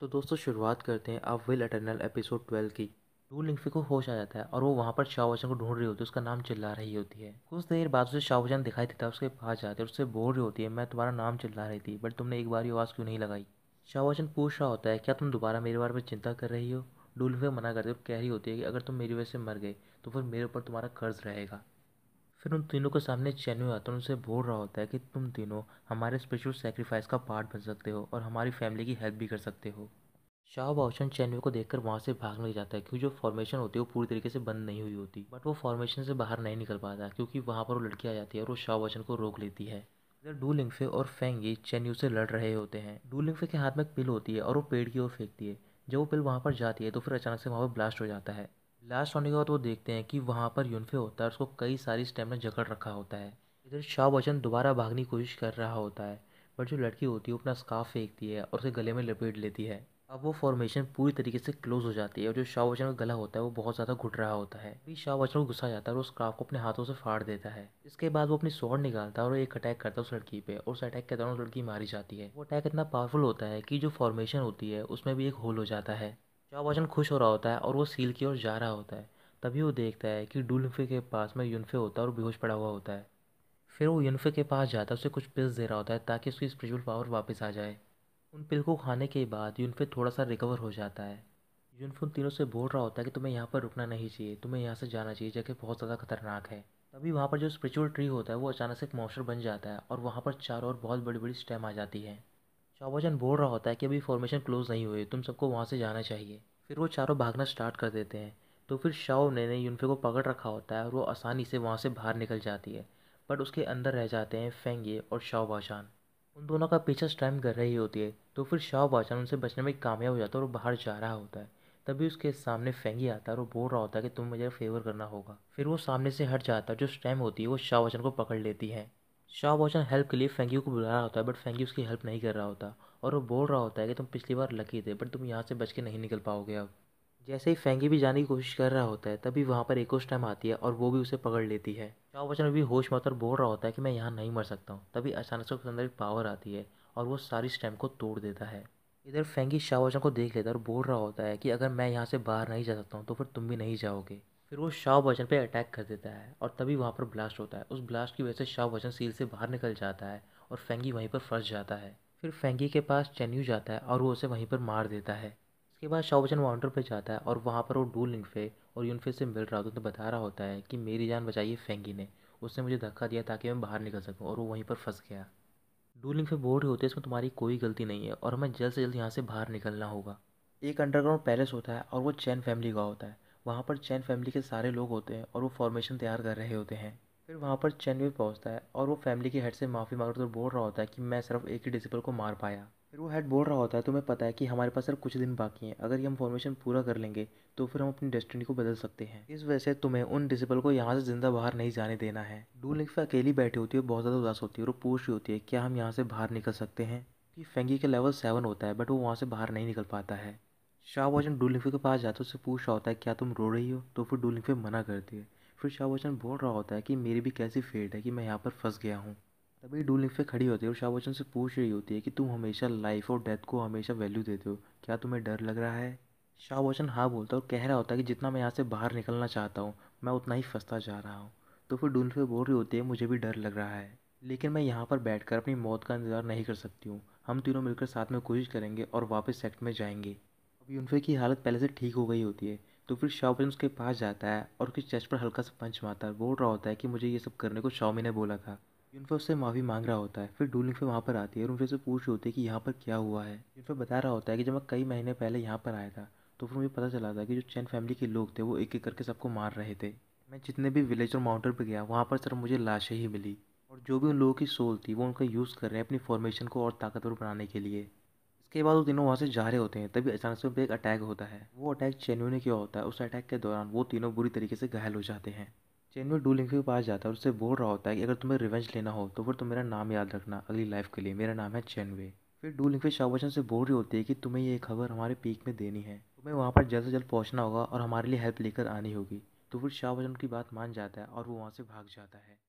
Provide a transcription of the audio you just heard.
तो दोस्तों शुरुआत करते हैं आप विल अटर्नल एपिसोड ट्वेल्व की टू लिंगफी को होश आ जाता है और वो वहाँ पर शाहवचन को ढूंढ रही होती है उसका नाम चिल्ला रही होती है कुछ देर बाद उसे शाहवचन दिखाई देता है उसके पास जाते हैं उससे बोल रही होती है मैं तुम्हारा नाम चिल्ला रही थी बट तुमने एक बार ही आवाज़ क्यों नहीं लगाई शाहवचन पूछ रहा होता है क्या तुम दोबारा मेरे बारे में चिंता कर रही हो डूलिंफी मना करते और कह रही होती है कि अगर तुम मेरी वजह से मर गए तो फिर मेरे ऊपर तुम्हारा कर्ज रहेगा फिर उन तीनों के सामने चैन्यू आता है उनसे बोल रहा होता है कि तुम तीनों हमारे स्पेशल सेक्रीफाइस का पार्ट बन सकते हो और हमारी फैमिली की हेल्प भी कर सकते हो शाह बाउशन चैन्यू को देखकर वहाँ से भागने लग जाता है क्योंकि जो फॉर्मेशन होती है वो पूरी तरीके से बंद नहीं हुई होती बट वो फॉर्मेशन से बाहर नहीं निकल पाता क्योंकि वहाँ पर वो लड़की आ जाती है और वो शाह बाउशन को रोक लेती है इधर डू लिंगफे और फेंगी चैन्यू से लड़ रहे होते हैं डू लिंगफे के हाथ में एक पिल होती है और वो पेड़ की ओर फेंकती है जब वो पिल वहाँ पर जाती है तो फिर अचानक से वहाँ पर ब्लास्ट हो जाता है लास्ट होने के बाद वो देखते हैं कि वहाँ पर यूनफे होता है उसको कई सारी स्टेप में जकड़ रखा होता है इधर शाह बच्चन दोबारा भागने की कोशिश कर रहा होता है बट जो लड़की होती है वो अपना स्काफ फेंकती है और उसे गले में लपेट लेती है अब वो फॉर्मेशन पूरी तरीके से क्लोज हो जाती है और जो शाह बच्चन का गला होता है वो बहुत ज़्यादा घुट रहा होता है फिर शाह बच्चन को गुस्सा जाता है और उस क्राफ को अपने हाथों से फाड़ देता है इसके बाद वो अपनी सॉर्ड निकालता है और एक अटैक करता है उस लड़की पे और उस अटैक के दौरान लड़की मारी जाती है वो अटैक इतना पावरफुल होता है कि जो फॉर्मेशन होती है उसमें भी एक होल हो जाता है वजन खुश हो रहा होता है और वो सील की ओर जा रहा होता है तभी वो देखता है कि डुल्फे के पास में यूनफे होता है और बेहोश पड़ा हुआ होता है फिर वो यूनफे के पास जाता है उसे कुछ पिल्स दे रहा होता है ताकि उसकी स्पिरिचुअल पावर वापस आ जाए उन पिल को खाने के बाद यूनफे थोड़ा सा रिकवर हो जाता है यूनफे उन तीनों से बोल रहा होता है कि तुम्हें यहाँ पर रुकना नहीं चाहिए तुम्हें यहाँ से जाना चाहिए जगह बहुत ज़्यादा खतरनाक है तभी वहाँ पर जो स्पिरिचुअल ट्री होता है वो अचानक से एक मॉन्स्टर बन जाता है और वहाँ पर चारों ओर बहुत बड़ी बड़ी स्टेम आ जाती है शाहबाजन बोल रहा होता है कि अभी फॉर्मेशन क्लोज़ नहीं हुई तुम सबको वहाँ से जाना चाहिए फिर वो चारों भागना स्टार्ट कर देते हैं तो फिर शाओ ने यूनफे को पकड़ रखा होता है और वो आसानी से वहाँ से बाहर निकल जाती है बट उसके अंदर रह जाते हैं फेंगे और बाशान उन दोनों का पीछा स्टैम कर रही होती है तो फिर बाशान उनसे बचने में कामयाब हो जाता है और बाहर जा रहा होता है तभी उसके सामने फेंगी आता है और वो बोल रहा होता है कि तुम मुझे फेवर करना होगा फिर वो सामने से हट जाता है जो स्टैम होती है वो शाहबाजान को पकड़ लेती है शाह बच्चन हेल्प के लिए फेंग्यू को बुला रहा होता है बट फेंग्यू उसकी हेल्प नहीं कर रहा होता और वो बोल रहा होता है कि तुम पिछली बार लकी थे बट तुम यहाँ से बच के नहीं निकल पाओगे अब जैसे ही फेंगी भी जाने की कोशिश कर रहा होता है तभी वहाँ पर एक टाइम आती है और वो भी उसे पकड़ लेती है शाह बच्चन भी होश मतर बोल रहा होता है कि मैं यहाँ नहीं मर सकता हूँ तभी अचानक से उसके अंदर एक पावर आती है और वो सारी स्टैम्प को तोड़ देता है इधर फेंगी शाह बच्चन को देख लेता है और बोल रहा होता है कि अगर मैं यहाँ से बाहर नहीं जा सकता हूँ तो फिर तुम भी नहीं जाओगे फिर वो शाह वचन पे अटैक कर देता है और तभी वहाँ पर ब्लास्ट होता है उस ब्लास्ट की वजह से शाह वचन सील से बाहर निकल जाता है और फेंगी वहीं पर फंस जाता है फिर फेंगी के पास चेन्यू जाता है और वो उसे वहीं पर मार देता है इसके बाद शाह वचन वाउंटर पर जाता है और वहाँ पर वो डू लिंगफे और यूनफे से मिल रहा होता तो बता रहा होता है कि मेरी जान बचाइए फेंगी ने उसने मुझे धक्का दिया ताकि मैं बाहर निकल सकूँ और वो वहीं पर फंस गया डूलिंग पे बोर्ड होते हैं इसमें तुम्हारी कोई गलती नहीं है और हमें जल्द से जल्द यहाँ से बाहर निकलना होगा एक अंडरग्राउंड पैलेस होता है और वो चैन फैमिली का होता है वहाँ पर चैन फैमिली के सारे लोग होते हैं और वो फॉर्मेशन तैयार कर रहे होते हैं फिर वहाँ पर चैन भी पहुँचता है और वो फैमिली के हेड से माफ़ी मांग मांगते और बोल रहा होता है कि मैं सिर्फ एक ही डिसिपल को मार पाया फिर वो हेड बोल रहा होता है तुम्हें पता है कि हमारे पास सिर्फ कुछ दिन बाकी हैं अगर ये हम फॉर्मेशन पूरा कर लेंगे तो फिर हम अपनी डेस्टिनी को बदल सकते हैं इस वजह से तुम्हें उन डिसिपल को यहाँ से ज़िंदा बाहर नहीं जाने देना है डू लिक्स अकेली बैठी होती है बहुत ज़्यादा उदास होती है और पूछ रही होती है क्या हम यहाँ से बाहर निकल सकते हैं कि फेंगी का लेवल सेवन होता है बट वो वहाँ से बाहर नहीं निकल पाता है शाहबाजन डूलिंगफे के पास जाता है उससे पूछ रहा होता है क्या तुम रो रही हो तो फिर डूलिंगफे मना करती है फिर शाहबाजन बोल रहा होता है कि मेरी भी कैसी फेट है कि मैं यहाँ पर फंस गया हूँ तभी डूलिंगफे खड़ी होती है और शाहबाजन से पूछ रही होती है कि तुम हमेशा लाइफ और डेथ को हमेशा वैल्यू देते हो क्या तुम्हें डर लग रहा है शाहबाजन हाँ बोलता है और कह रहा होता है कि जितना मैं यहाँ से बाहर निकलना चाहता हूँ मैं उतना ही फंसता जा रहा हूँ तो फिर डूलिंगफे बोल रही होती है मुझे भी डर लग रहा है लेकिन मैं यहाँ पर बैठकर अपनी मौत का इंतज़ार नहीं कर सकती हूँ हम तीनों मिलकर साथ में कोशिश करेंगे और वापस सेक्ट में जाएंगे अभी उनफे की हालत पहले से ठीक हो गई होती है तो फिर शाओमिन उसके पास जाता है और उसके चेस्ट पर हल्का सा पंच मारता है बोल रहा होता है कि मुझे ये सब करने को शाओमी ने बोला था यूनफे उससे माफ़ी मांग रहा होता है फिर फे वहाँ पर आती है और उनफे से पूछ रही होती है कि यहाँ पर क्या हुआ है यूनफे बता रहा होता है कि जब मैं कई महीने पहले यहाँ पर आया था तो फिर मुझे पता चला था कि जो चैन फैमिली के लोग थे वो एक एक करके सबको मार रहे थे मैं जितने भी विलेज और माउंटेन पर गया वहाँ पर सिर्फ मुझे लाशें ही मिली और जो भी उन लोगों की सोल थी वो उनका यूज़ कर रहे हैं अपनी फॉर्मेशन को और ताकतवर बनाने के लिए उसके बाद वो तीनों वहाँ से जा रहे होते हैं तभी अचानक से उन पर एक अटैक होता है वो अटैक चेन्यू ने किया होता है उस अटैक के दौरान वो तीनों बुरी तरीके से घायल हो जाते हैं चेन्यू डूलिंग के पास जाता है और उससे बोल रहा होता है कि अगर तुम्हें रिवेंज लेना हो तो फिर तुम मेरा नाम याद रखना अगली लाइफ के लिए मेरा नाम है चेनवे फिर डूलिंग फिर शाहबचन से बोल रही होती है कि तुम्हें ये खबर हमारे पीक में देनी है तुम्हें वहाँ पर जल्द से जल्द पहुँचना होगा और हमारे लिए हेल्प लेकर आनी होगी तो फिर शाहबचन की बात मान जाता है और वो वहाँ से भाग जाता है